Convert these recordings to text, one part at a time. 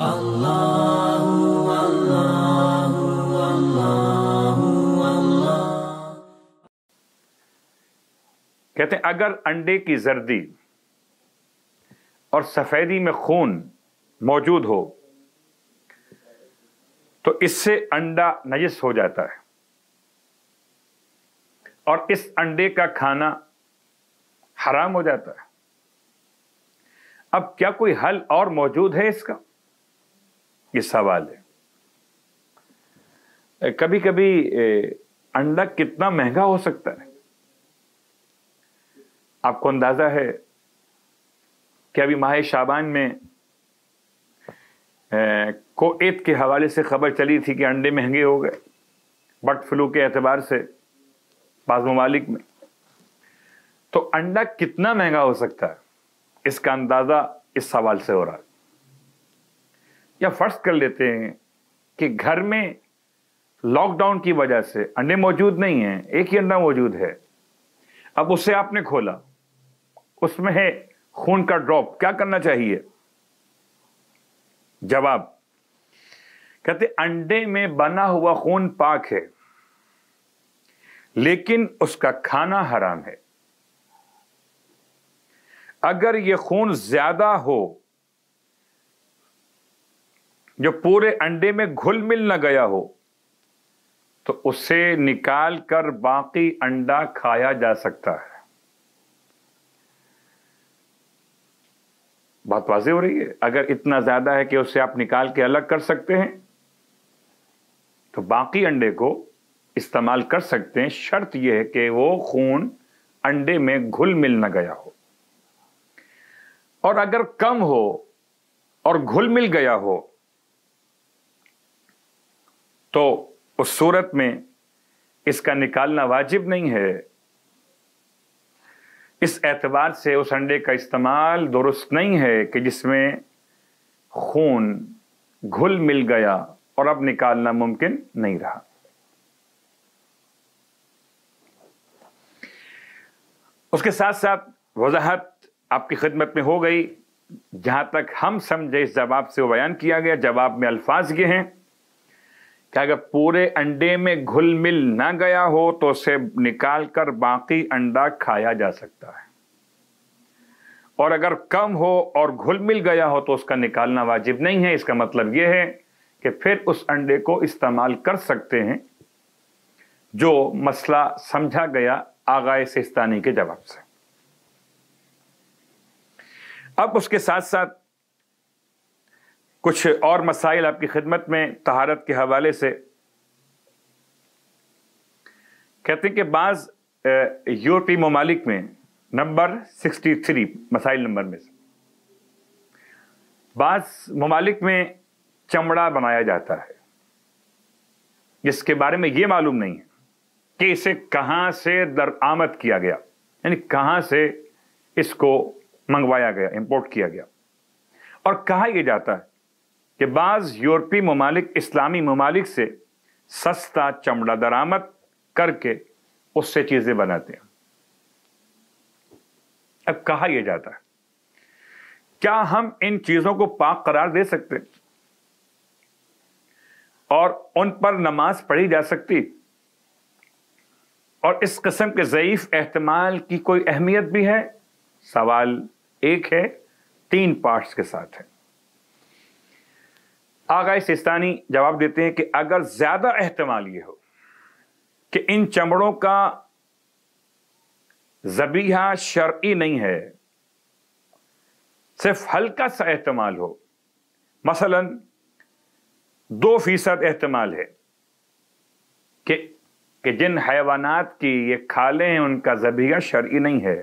कहते हैं अगर अंडे की जर्दी और सफेदी में खून मौजूद हो तो इससे अंडा नजिस हो जाता है और इस अंडे का खाना हराम हो जाता है अब क्या कोई हल और मौजूद है इसका ये सवाल है कभी कभी अंडा कितना महंगा हो सकता है आपको अंदाजा है कि अभी माह शाबान में कोत के हवाले से खबर चली थी कि अंडे महंगे हो गए बर्ड फ्लू के एतबार से बाज ममालिक में तो अंडा कितना महंगा हो सकता है इसका अंदाजा इस सवाल से हो रहा है या फर्ज कर लेते हैं कि घर में लॉकडाउन की वजह से अंडे मौजूद नहीं है एक ही अंडा मौजूद है अब उसे आपने खोला उसमें है खून का ड्रॉप क्या करना चाहिए जवाब कहते अंडे में बना हुआ खून पाक है लेकिन उसका खाना हराम है अगर यह खून ज्यादा हो जो पूरे अंडे में घुल मिल न गया हो तो उसे निकाल कर बाकी अंडा खाया जा सकता है बात वाजी हो रही है अगर इतना ज्यादा है कि उसे आप निकाल के अलग कर सकते हैं तो बाकी अंडे को इस्तेमाल कर सकते हैं शर्त यह है कि वो खून अंडे में घुल मिल न गया हो और अगर कम हो और घुल मिल गया हो तो उस सूरत में इसका निकालना वाजिब नहीं है इस एतबार से उस अंडे का इस्तेमाल दुरुस्त नहीं है कि जिसमें खून घुल मिल गया और अब निकालना मुमकिन नहीं रहा उसके साथ साथ वजाहत आपकी खिदमत में हो गई जहां तक हम समझे इस जवाब से वो बयान किया गया जवाब में अल्फाज ये हैं कि अगर पूरे अंडे में घुल मिल ना गया हो तो उसे निकाल कर बाकी अंडा खाया जा सकता है और अगर कम हो और घुल मिल गया हो तो उसका निकालना वाजिब नहीं है इसका मतलब यह है कि फिर उस अंडे को इस्तेमाल कर सकते हैं जो मसला समझा गया आगाए सिस्तानी के जवाब से अब उसके साथ साथ कुछ और मसाइल आपकी खिदमत में तहारत के हवाले से कहते हैं कि बाज़ यूरोपीय ममालिक में नंबर 63 मसाइल नंबर में से बाज़ ममालिक में चमड़ा बनाया जाता है जिसके बारे में यह मालूम नहीं है कि इसे कहाँ से दरआमद किया गया यानी कहां से इसको मंगवाया गया इंपोर्ट किया गया और कहा यह जाता है कि बाज़ यूरोपी ममालिक इस्लामी ममालिक से सस्ता चमड़ा दरामद करके उससे चीज़ें बनाते हैं अब कहा यह जाता है क्या हम इन चीज़ों को पाक करार दे सकते हैं और उन पर नमाज पढ़ी जा सकती और इस कस्म के ज़यीफ़ अहतमाल की कोई अहमियत भी है सवाल एक है तीन पार्ट्स के साथ है आगा सिस्तानी जवाब देते हैं कि अगर ज्यादा अहतमाल ये हो कि इन चमड़ों का जबीहा शर् नहीं है सिर्फ हल्का सा अहतमाल हो मसलन दो फीसद अहतमाल है कि कि जिन हैवानात की ये खाले हैं उनका जबीहा शर् नहीं है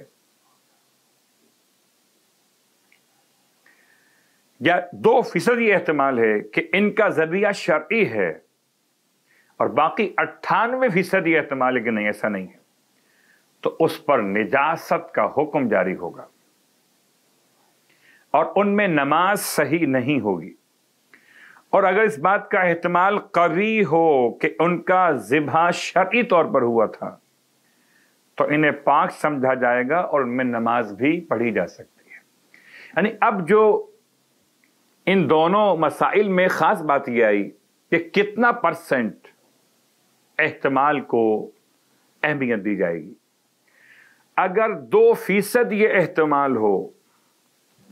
या दो फीसद एहतमाल है कि इनका जरिया शर्ती है और बाकी अट्ठानवे फीसद एहतमाल है कि नहीं ऐसा नहीं है तो उस पर निजात का हुक्म जारी होगा और उनमें नमाज सही नहीं होगी और अगर इस बात का एहतमाल कवी हो कि उनका जिबा शर्ती तौर पर हुआ था तो इन्हें पाक समझा जाएगा और उनमें नमाज भी पढ़ी जा सकती है यानी अब जो इन दोनों मसाइल में ख़ास बात यह आई कि कितना परसेंट एहतमाल को अहमियत दी जाएगी अगर दो फीसद ये एहतमाल हो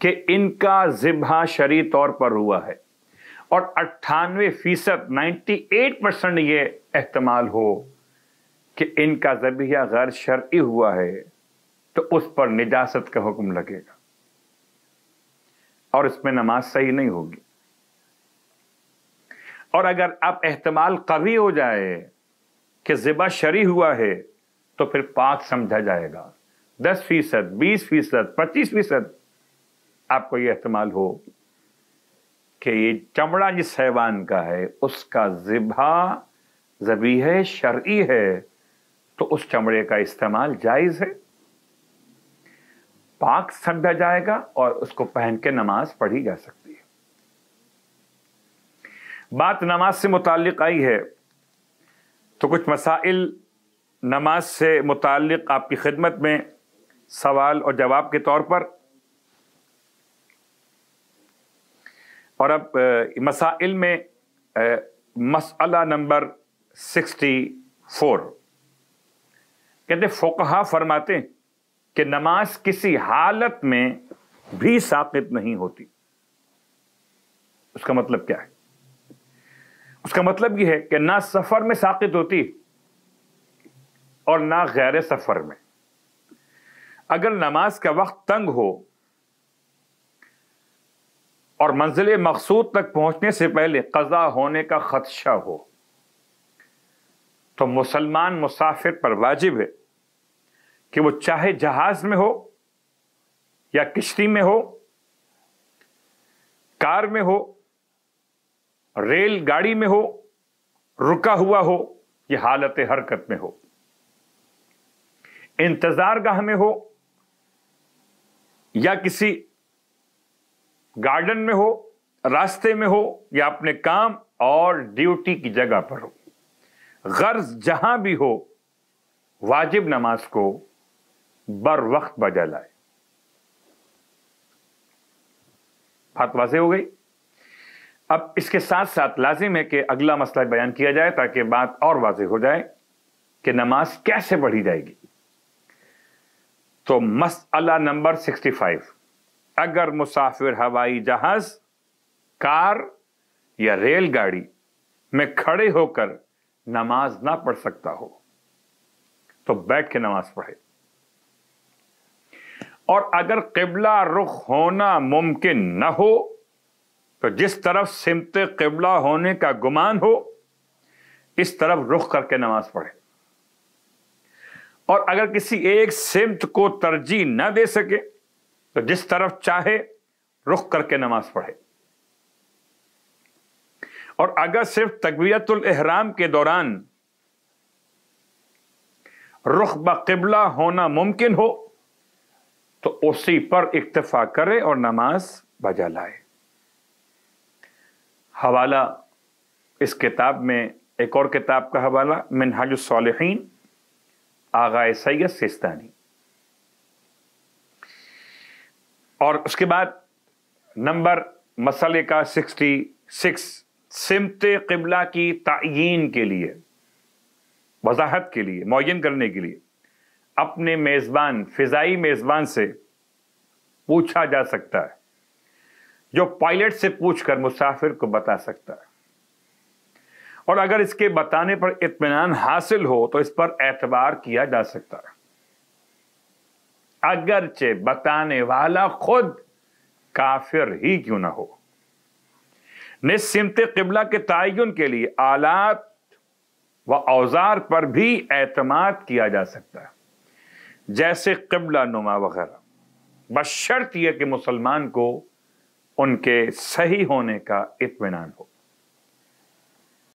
कि इनका जिबा शरी तौर पर हुआ है और अट्ठानवे फीसद नाइन्टी एट परसेंट ये एहतमाल हो कि इनका जबिया गैर शर्य हुआ है तो उस पर निजात का हुक्म लगेगा और इसमें नमाज सही नहीं होगी और अगर आप एहतमाल कवी हो जाए कि ज़िबा शरी हुआ है तो फिर पाक समझा जाएगा दस फीसद बीस फीसद पच्चीस फीसद आपको यह एहतमाल हो कि ये चमड़ा जिस हैवान का है उसका ज़िबा जबी है शर् है तो उस चमड़े का इस्तेमाल जायज़ है पाक समझा जाएगा और उसको पहन के नमाज पढ़ी जा सकती है बात नमाज से मुतल आई है तो कुछ मसाइल नमाज से मुतल आपकी खिदमत में सवाल और जवाब के तौर पर और अब मसाइल में मसला नंबर सिक्सटी फोर कहते फोकहा फरमाते हैं कि नमाज किसी हालत में भी साकित नहीं होती उसका मतलब क्या है उसका मतलब यह है कि ना सफर में साकित होती और ना गैर सफर में अगर नमाज का वक्त तंग हो और मंजिल मकसूद तक पहुंचने से पहले कजा होने का खदशा हो तो मुसलमान मुसाफिर पर वाजिब है कि वो चाहे जहाज में हो या किश्ती में हो कार में हो रेल गाड़ी में हो रुका हुआ हो ये हालत हरकत में हो इंतजार गाह में हो या किसी गार्डन में हो रास्ते में हो या अपने काम और ड्यूटी की जगह पर हो गर्ज जहां भी हो वाजिब नमाज को बर वक्त बजा लाए बात वाजे हो गई अब इसके साथ साथ लाजिम है कि अगला मसला बयान किया जाए ताकि बात और वाजे हो जाए कि नमाज कैसे पढ़ी जाएगी तो मसला नंबर 65 अगर मुसाफिर हवाई जहाज कार या रेलगाड़ी में खड़े होकर नमाज ना पढ़ सकता हो तो बैठ के नमाज पढ़े और अगर किबला रुख होना मुमकिन न हो तो जिस तरफ सिमत किबला होने का गुमान हो इस तरफ रुख करके नमाज पढ़े और अगर किसी एक सिमत को तरजीह न दे सके तो जिस तरफ चाहे रुख करके नमाज पढ़े और अगर सिर्फ तकबीरतुल एहराम के दौरान रुख बबला होना मुमकिन हो तो उसी पर इक्तफा करे और नमाज बजा लाए हवाला इस किताब में एक और किताब का हवाला मिनहाजुसलिन आगा सैद सिस्तानी और उसके बाद नंबर मसले का सिक्सटी सिक्स सिमत कबला की तयन के लिए वजाहत के लिए मुन करने के लिए अपने मेज़बान फिजाई मेज़बान से पूछा जा सकता है जो पायलट से पूछकर मुसाफिर को बता सकता है और अगर इसके बताने पर इतमान हासिल हो तो इस पर एतबार किया जा सकता है अगरचे बताने वाला खुद काफिर ही क्यों ना हो निस्मत किबला के तयन के लिए आलात व औजार पर भी एतमाद किया जा सकता है जैसे कबला नुमा वगैरह बशर्त यह कि मुसलमान को उनके सही होने का इतमान हो